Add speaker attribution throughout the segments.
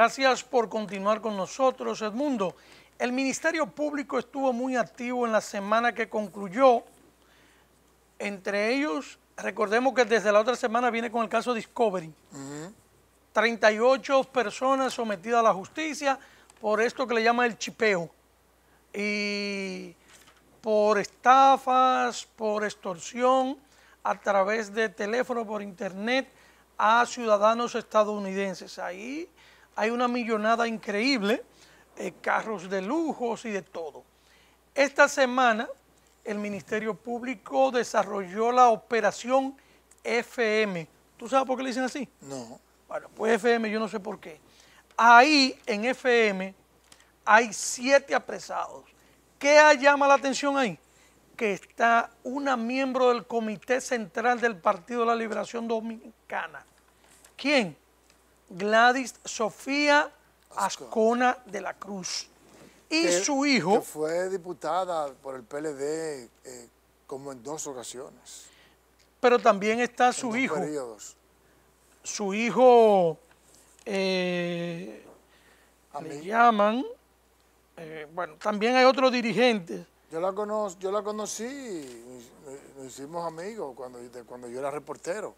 Speaker 1: Gracias por continuar con nosotros, Edmundo. El Ministerio Público estuvo muy activo en la semana que concluyó. Entre ellos, recordemos que desde la otra semana viene con el caso Discovery. 38 personas sometidas a la justicia por esto que le llama el chipeo. Y por estafas, por extorsión a través de teléfono, por internet, a ciudadanos estadounidenses. Ahí hay una millonada increíble, de eh, carros de lujos y de todo. Esta semana el Ministerio Público desarrolló la operación FM. ¿Tú sabes por qué le dicen así? No. Bueno, pues FM, yo no sé por qué. Ahí en FM hay siete apresados. ¿Qué llama la atención ahí? Que está una miembro del Comité Central del Partido de la Liberación Dominicana. ¿Quién? Gladys Sofía Ascona de la Cruz. Y su hijo... Que
Speaker 2: fue diputada por el PLD eh, como en dos ocasiones.
Speaker 1: Pero también está su hijo. Su hijo... Eh, A le llaman... Eh, bueno, también hay otros dirigentes.
Speaker 2: Yo la, conozco. yo la conocí, nos, hicimos amigos cuando, cuando yo era reportero.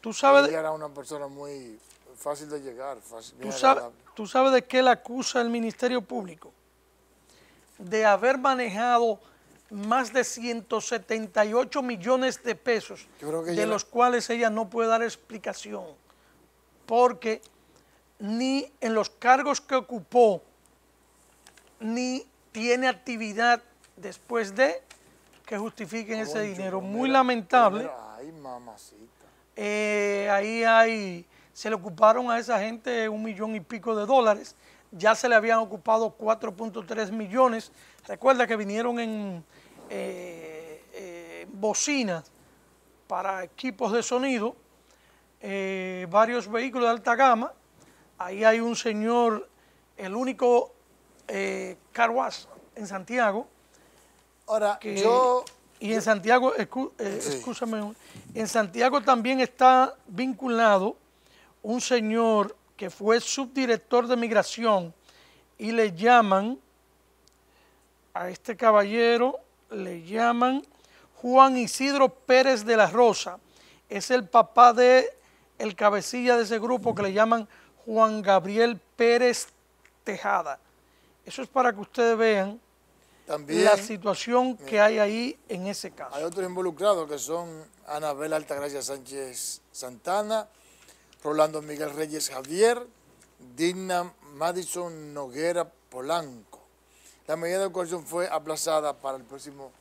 Speaker 2: Tú sabes... Ella era una persona muy fácil de llegar. Fácil, de llegar.
Speaker 1: ¿Tú sabes de qué le acusa el Ministerio Público? De haber manejado más de 178 millones de pesos, de los cuales ella no puede dar explicación, porque ni en los cargos que ocupó, ni tiene actividad después de que justifiquen ese dinero. Muy lamentable.
Speaker 2: Ay, mamacita.
Speaker 1: Eh, ahí hay se le ocuparon a esa gente un millón y pico de dólares, ya se le habían ocupado 4.3 millones. Recuerda que vinieron en eh, eh, bocinas para equipos de sonido, eh, varios vehículos de alta gama. Ahí hay un señor, el único carwash en Santiago. Ahora, yo... Y en Santiago, en Santiago también está vinculado un señor que fue subdirector de migración y le llaman a este caballero, le llaman Juan Isidro Pérez de la Rosa. Es el papá de el cabecilla de ese grupo que le llaman Juan Gabriel Pérez Tejada. Eso es para que ustedes vean También, la situación eh, que hay ahí en ese caso.
Speaker 2: Hay otros involucrados que son Anabel Altagracia Sánchez Santana, Rolando Miguel Reyes Javier, Digna Madison Noguera Polanco. La medida de coerción fue aplazada para el próximo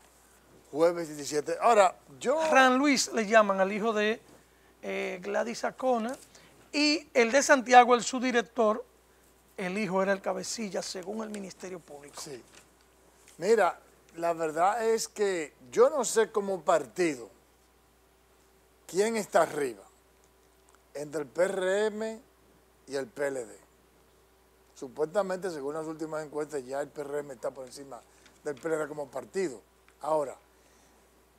Speaker 1: jueves 17. Ahora, yo... Ran Luis le llaman al hijo de eh, Gladys Acona y el de Santiago, el subdirector, el hijo era el cabecilla, según el Ministerio Público. Sí. Mira, la verdad es que
Speaker 2: yo no sé como partido quién está arriba entre el PRM y el PLD. Supuestamente, según las últimas encuestas, ya el PRM está por encima del PLD como partido. Ahora,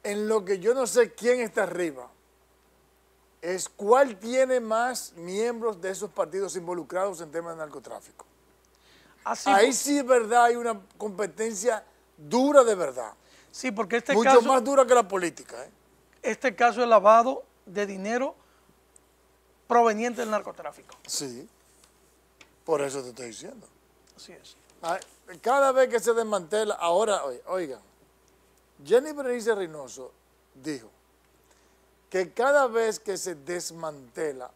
Speaker 2: en lo que yo no sé quién está arriba, es cuál tiene más miembros de esos partidos involucrados en temas de narcotráfico. Ahí sí
Speaker 1: es verdad, hay una competencia dura de verdad. Sí, porque este Mucho caso... Mucho más dura que la política. ¿eh? Este caso es lavado de dinero Proveniente del narcotráfico.
Speaker 2: Sí, por eso te estoy diciendo. Así es. Cada vez que se desmantela, ahora, oigan, Jenny Berenice Reynoso dijo que cada vez que se desmantela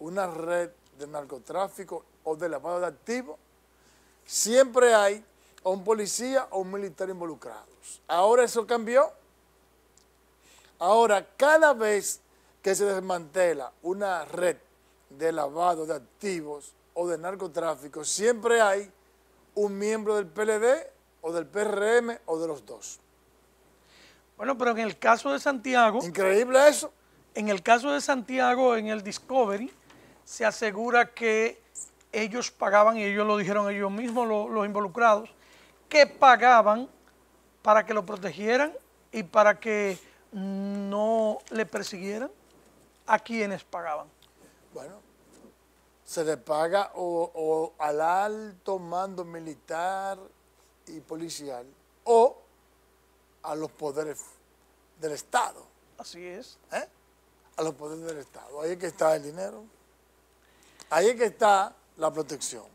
Speaker 2: una red de narcotráfico o de lavado de activos, siempre hay un policía o un militar involucrados. Ahora eso cambió. Ahora, cada vez que se desmantela una red de lavado de activos o de narcotráfico, siempre hay
Speaker 1: un miembro del PLD o del PRM o de los dos. Bueno, pero en el caso de Santiago... Increíble eso. En el caso de Santiago, en el Discovery, se asegura que ellos pagaban, y ellos lo dijeron ellos mismos, los involucrados, que pagaban para que lo protegieran y para que no le persiguieran a quiénes pagaban. Bueno, se le paga o, al alto
Speaker 2: mando militar y policial o a los poderes del Estado. Así es. ¿Eh? A los poderes del Estado. Ahí es que está el dinero. Ahí es que está la protección.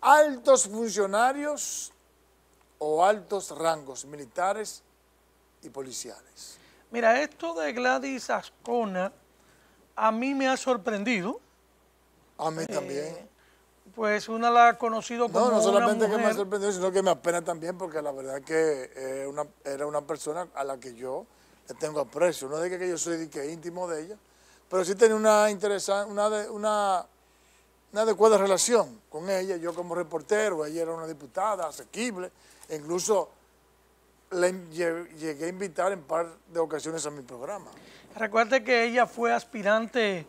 Speaker 2: Altos funcionarios o altos rangos militares
Speaker 1: y policiales. Mira, esto de Gladys Ascona a mí me ha sorprendido. A mí eh, también. Pues una la ha conocido como No, no solamente que me ha
Speaker 2: sorprendido, sino que me apena también porque la verdad que eh, era una persona a la que yo le tengo aprecio. No diga que yo soy íntimo de ella, pero sí tenía una interesante, una, adecuada relación con ella. Yo como reportero, ella era una diputada asequible, incluso le llegué
Speaker 1: a invitar en par de ocasiones a mi programa. Recuerde que ella fue aspirante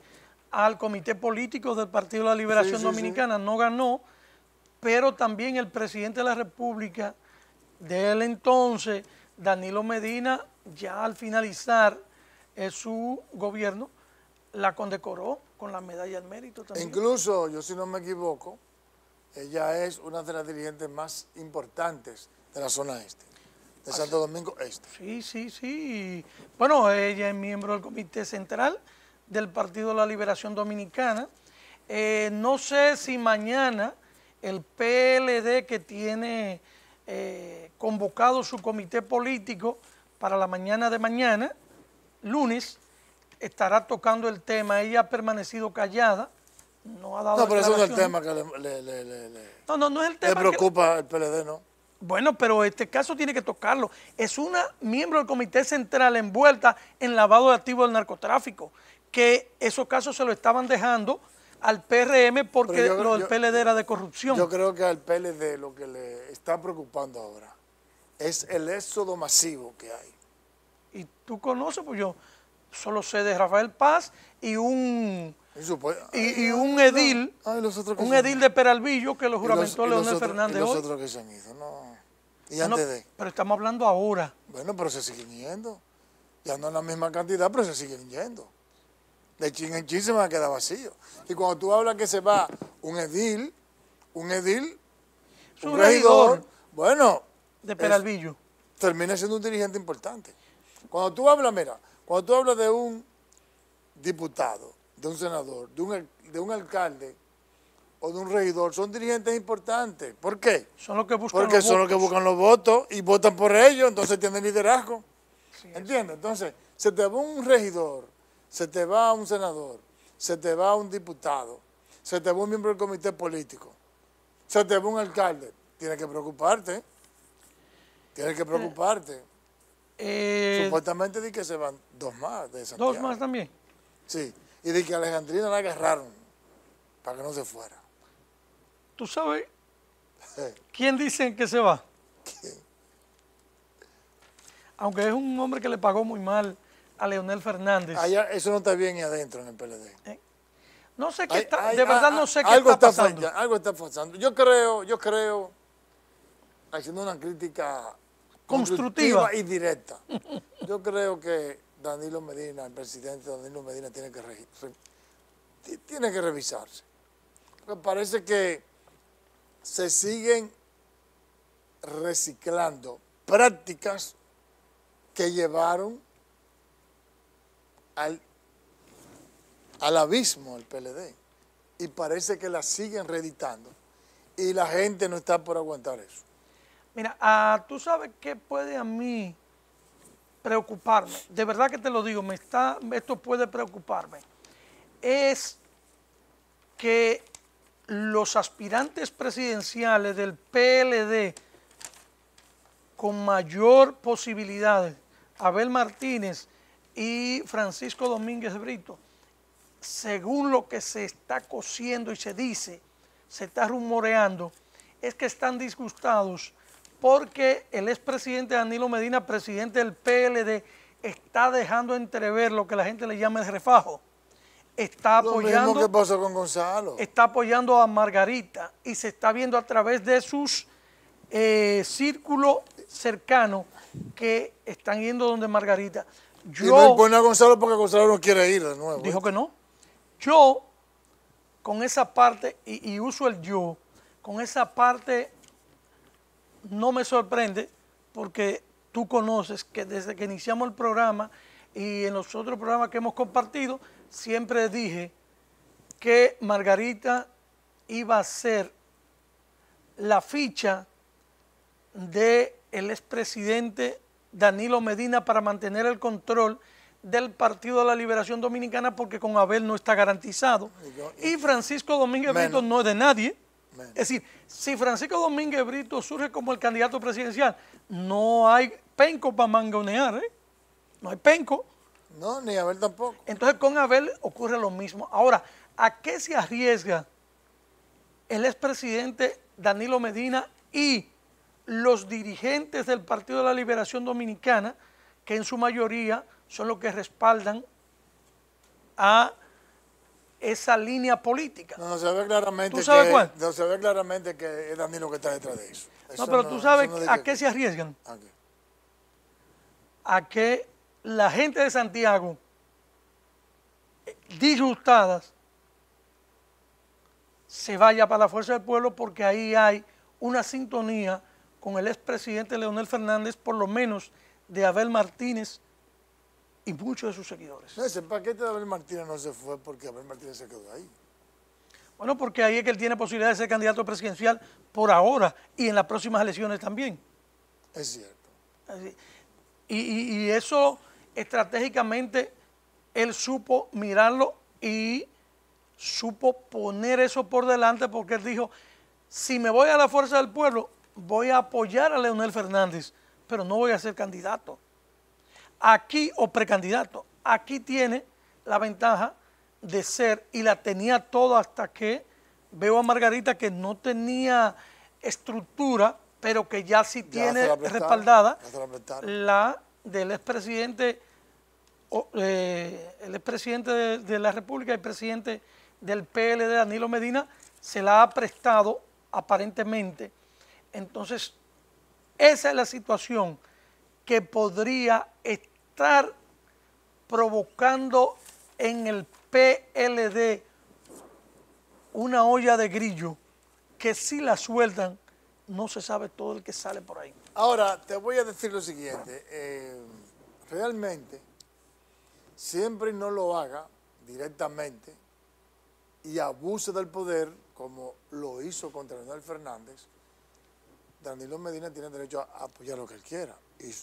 Speaker 1: al Comité Político del Partido de la Liberación Dominicana, no ganó, pero también el presidente de la República del entonces, Danilo Medina, ya al finalizar eh, su gobierno, la condecoró con la medalla de mérito Incluso,
Speaker 2: yo si no me equivoco,
Speaker 1: ella es
Speaker 2: una de las dirigentes más importantes de la zona este. De Santo Domingo Este. Sí,
Speaker 1: sí, sí. Bueno, ella es miembro del Comité Central del Partido de la Liberación Dominicana. Eh, no sé si mañana el PLD que tiene eh, convocado su comité político para la mañana de mañana, lunes, estará tocando el tema. Ella ha permanecido callada, no ha dado No, pero eso no es el tema que le, no, no, no el tema preocupa el PLD, ¿no? Bueno, pero este caso tiene que tocarlo. Es una miembro del Comité Central envuelta en lavado de activos del narcotráfico, que esos casos se lo estaban dejando al PRM porque lo del PLD era de corrupción. Yo creo que al
Speaker 2: PLD lo que le está preocupando ahora es el éxodo masivo que hay.
Speaker 1: Y tú conoces, pues yo solo sé de Rafael Paz y un y, un edil, un edil de Peralvillo que lo juramentó Leónel Fernández los Pero estamos hablando ahora. Bueno, pero se
Speaker 2: siguen yendo. Ya no es la misma cantidad, pero se siguen yendo. De chin en chin se me ha quedado Y cuando tú hablas que se va un edil, un edil, un regidor, bueno. De Peralvillo. termina siendo un dirigente importante. Cuando tú hablas, mira, cuando tú hablas de un diputado, de un senador, de un, alcalde o de un regidor son dirigentes importantes. ¿Por qué? Son los que buscan Porque son los que buscan los votos y votan por ellos, entonces tienen liderazgo. ¿Entiendes? Entonces, se te va un regidor, se te va un senador, se te va un diputado, se te va un miembro del comité político, se te va un alcalde. Tienes que preocuparte. Tienes que preocuparte.
Speaker 1: Eh, eh,
Speaker 2: Supuestamente di que se van dos más de Santiago. ¿Dos más también? Sí y de que
Speaker 1: Alejandrina la agarraron para que no se fuera. ¿Tú sabes quién dicen que se va? Aunque es un hombre que le pagó muy mal a Leonel Fernández.
Speaker 2: eso no está bien ahí adentro en el PLD. Eh, no sé qué está, de verdad ah, no sé ah, qué está, pasando. algo está pasando. Yo creo, yo creo, haciendo una crítica constructiva y directa, yo creo que Danilo Medina, el presidente Danilo Medina, tiene que, tiene que revisarse. Me parece que se siguen reciclando prácticas que llevaron al, al abismo el PLD. Y parece que la siguen reeditando. Y la gente no
Speaker 1: está por aguantar eso. Mira, ah, tú sabes qué puede a mí preocuparme, de verdad que te lo digo, me está, esto puede preocuparme, es que los aspirantes presidenciales del PLD con mayor posibilidad, Abel Martínez y Francisco Domínguez Brito, según lo que se está cosiendo y se dice, se está rumoreando, es que están disgustados porque el expresidente Danilo Medina, presidente del PLD, está dejando entrever lo que la gente le llama el refajo. Está apoyando, lo mismo que pasó con Gonzalo. Está apoyando a Margarita y se está viendo a través de sus eh, círculos cercanos que están yendo donde Margarita. Yo, y no impone a Gonzalo porque Gonzalo no quiere ir de nuevo. Dijo que no. Yo, con esa parte, y uso el yo, con esa parte no me sorprende porque tú conoces que desde que iniciamos el programa y en los otros programas que hemos compartido, siempre dije que Margarita iba a ser la ficha del el expresidente Danilo Medina para mantener el control del Partido de la Liberación Dominicana porque con Abel no está garantizado. Y, Francisco Domínguez Brito no es de nadie. Es decir, si Francisco Domínguez Brito surge como el candidato presidencial, no hay penco para mangonear, ¿eh? No hay penco. No, ni Abel tampoco. Entonces con Abel ocurre lo mismo. Ahora, ¿a qué se arriesga el expresidente Danilo Medina y los dirigentes del Partido de la Liberación Dominicana, que en su mayoría son los que respaldan a esa línea política. No, se ve claramente. ¿Tú sabes que, cuál?
Speaker 2: No se ve claramente que es Danilo que está detrás de eso. no, pero tú sabes a qué
Speaker 1: se arriesgan. ¿A a que la gente de Santiago, eh, disgustadas, se vaya para la Fuerza del Pueblo porque ahí hay una sintonía con el expresidente Leonel Fernández, por lo menos de Abel Martínez, y muchos de sus seguidores. ese paquete de Abel Martínez no se fue porque Abel Martínez se quedó ahí. Bueno, porque ahí es que él tiene posibilidad de ser candidato presidencial por ahora y en las próximas elecciones también. Es cierto. Y, y, eso estratégicamente él supo mirarlo y supo poner eso por delante porque él dijo, si me voy a la fuerza del pueblo, voy a apoyar a Leonel Fernández, pero no voy a ser candidato aquí, o precandidato, aquí tiene la ventaja de ser y la tenía todo hasta que veo a Margarita que no tenía estructura, pero que ya sí tiene respaldada la, del expresidente eh, el expresidente de, de, la República, el presidente del PLD, Danilo Medina, se la ha prestado aparentemente. Entonces, esa es la situación que podría estar estar provocando en el PLD una olla de grillo que si la sueltan no se sabe todo el que sale por ahí.
Speaker 2: Ahora, te voy a decir lo siguiente. Eh, realmente, siempre no lo haga directamente y abuse del poder como lo hizo contra Leonel Fernández, Danilo Medina tiene derecho a apoyar lo que él quiera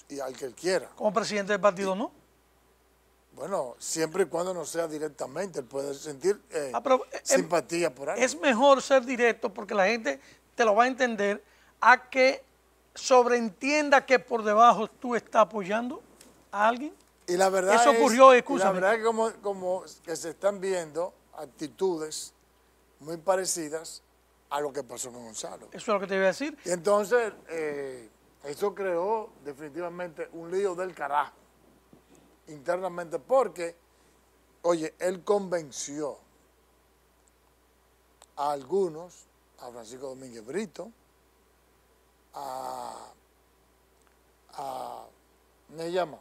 Speaker 2: y, al que él quiera.
Speaker 1: Como presidente del partido, ¿no? Bueno,
Speaker 2: siempre y cuando no sea directamente, él puede sentir
Speaker 1: eh, ah, eh, em, simpatía por algo. Es mejor ser directo porque la gente te lo va a entender a que sobreentienda que por debajo tú estás apoyando a alguien. Y la verdad Eso es, ocurrió, La verdad es que como, que se están viendo
Speaker 2: actitudes muy parecidas a lo que pasó con Gonzalo. Eso es lo que te iba a decir. Y entonces, eh, eso creó definitivamente un lío del carajo internamente porque, oye, él convenció a algunos, a Francisco Domínguez Brito, a, a me llama.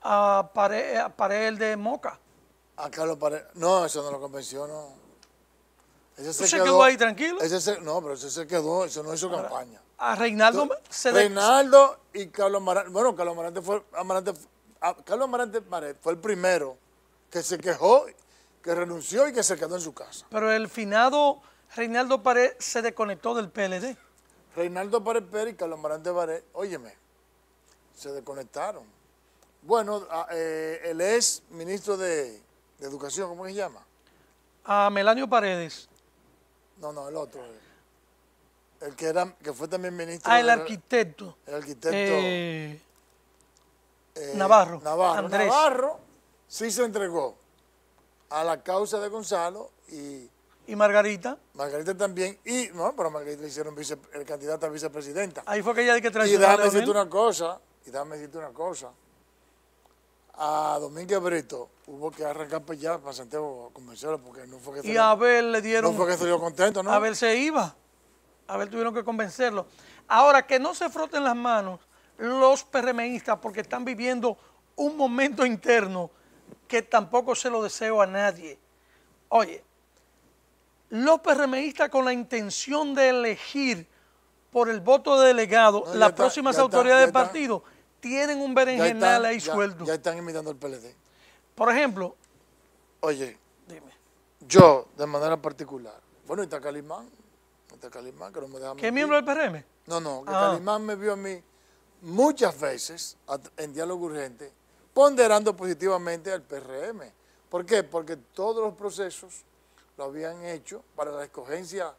Speaker 2: A Parel, de Moca. A Carlos Parel. No, eso no lo convenció, no. Ese se, quedó, ahí tranquilo? no, pero ese se quedó, eso no hizo campaña a Reinaldo se Reinaldo y Carlos Marante. Bueno, Carlos Amarante fue, Amarante, ah, Carlos Amarante fue el primero que se quejó, que renunció y que se quedó en su casa.
Speaker 1: Pero el finado Reinaldo Pared se desconectó del PLD.
Speaker 2: Reinaldo Pared Pérez y Carlos Amarante Pared, óyeme, se desconectaron. Bueno, ah, el eh, ex ministro de, Educación, ¿cómo se llama?
Speaker 1: A Melanio Paredes.
Speaker 2: No, no, el otro. El que, era, que fue también ministro. Ah, el
Speaker 1: arquitecto. El arquitecto. Eh, eh, Navarro. Navarro. Andrés. Navarro
Speaker 2: sí se entregó a la causa de Gonzalo y... ¿Y Margarita? Margarita también. Y, no, pero Margarita le hicieron vice, el candidato a vicepresidenta. Ahí fue que ella de que traicionó. Y déjame decirte una cosa, y dame decirte una cosa. A Domínguez Brito hubo que arrancar para allá, para Santiago convencerlo
Speaker 1: porque no fue que... Y a Abel le dieron... No fue que salió contento, ¿no? Abel se iba. A ver, tuvieron que convencerlo. Ahora, que no se froten las manos los PRMistas porque están viviendo un momento interno que tampoco se lo deseo a nadie. Oye, los PRMistas con la intención de elegir por el voto de delegado las próximas autoridades del partido tienen un berenjenal ahí suelto.
Speaker 2: Ya, están imitando al PLD. Por ejemplo. Oye, dime. yo de manera particular, bueno, y está Calimán, que ¿Qué miembro del PRM? No, no, que ah. Calimán me vio a mí muchas veces en diálogo urgente ponderando positivamente al PRM. ¿Por qué? Porque todos los procesos lo habían hecho para la escogencia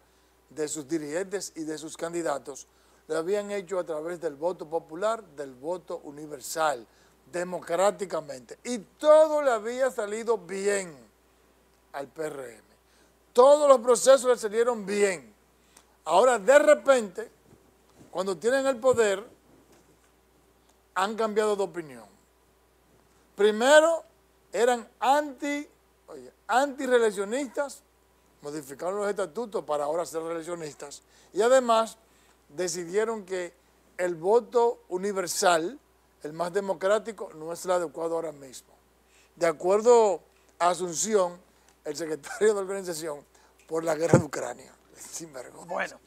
Speaker 2: de sus dirigentes y de sus candidatos, lo habían hecho a través del voto popular, del voto universal, democráticamente. Y todo le había salido bien al PRM. Todos los procesos le salieron bien. Ahora, de repente, cuando tienen el poder, han cambiado de opinión. Primero, eran anti, modificaron los estatutos para ahora ser reeleccionistas, y además decidieron que el voto universal, el más democrático, no es el adecuado ahora mismo. De acuerdo a Asunción, el
Speaker 1: secretario de organización, por la guerra de Ucrania. Sin Bueno,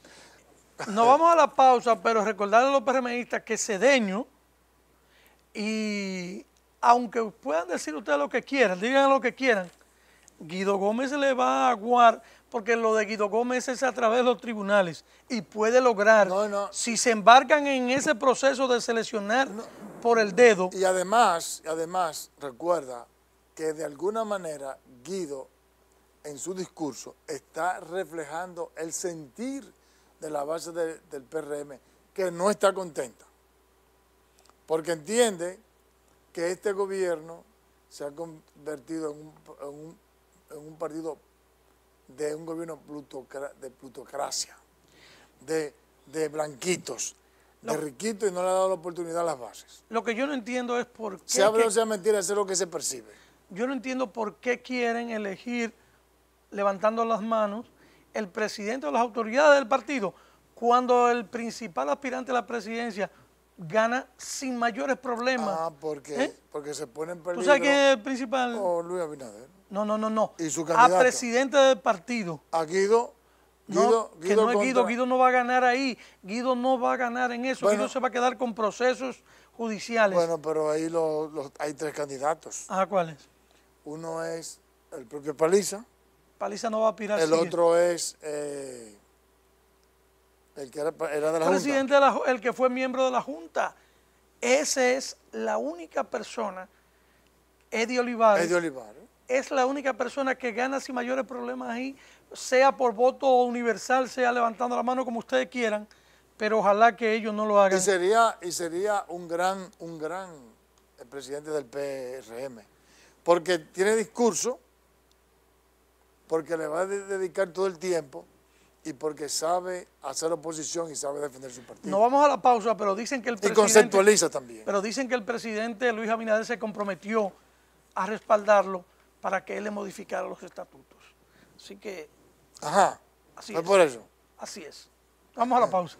Speaker 1: nos vamos a la pausa, pero recordar a los PRMistas que Cedeño y aunque puedan decir ustedes lo que quieran, digan lo que quieran, Guido Gómez le va a aguar, porque lo de Guido Gómez es a través de los tribunales y puede lograr, si se embarcan en ese proceso de seleccionar por el dedo. Y
Speaker 2: además, además, recuerda que de alguna manera Guido en su discurso está reflejando el sentir de la base del PRM que no está contenta, porque entiende que este gobierno se ha convertido en un, partido de un gobierno de plutocracia, de, blanquitos, de riquitos y no le ha dado la oportunidad a las bases.
Speaker 1: Lo que yo no entiendo es por qué... Sea verdad o sea mentira, hacer es lo que se percibe. Yo no entiendo por qué quieren elegir levantando las manos el presidente de las autoridades del partido cuando el principal aspirante a la presidencia gana sin mayores problemas. Ah, ¿por ¿Eh?
Speaker 2: Porque se pone en peligro. ¿Tú sabes quién es el
Speaker 1: principal? Oh, Luis Abinader. No, no, no, no. A presidente del partido. A Guido.
Speaker 2: Guido, no, que no Guido, Guido
Speaker 1: no va a ganar ahí, Guido no va a ganar en eso, Guido se va a quedar con procesos judiciales. Bueno, pero ahí
Speaker 2: los hay tres candidatos. Ah, ¿cuáles? Uno es el propio Paliza,
Speaker 1: Paliza no va a aspirar. El otro
Speaker 2: es eh, el que era, de la Presidente
Speaker 1: el que fue miembro de la Junta. Ese es la única persona, Eddie Olivares. Eddie Olivares. Es la única persona que gana sin mayores problemas ahí, sea por voto universal, sea levantando la mano como ustedes quieran, pero ojalá que ellos no lo hagan. Y sería, y sería un gran, un gran eh,
Speaker 2: presidente del PRM, porque tiene discurso porque le va a dedicar todo el tiempo y porque sabe hacer oposición y sabe defender su partido. No
Speaker 1: vamos a la pausa, pero dicen que el presidente... Y conceptualiza también. Pero dicen que el presidente Luis Abinader se comprometió a respaldarlo para que él le modificara los estatutos. Así que... Ajá, así es. por eso. Así es. Vamos a la pausa.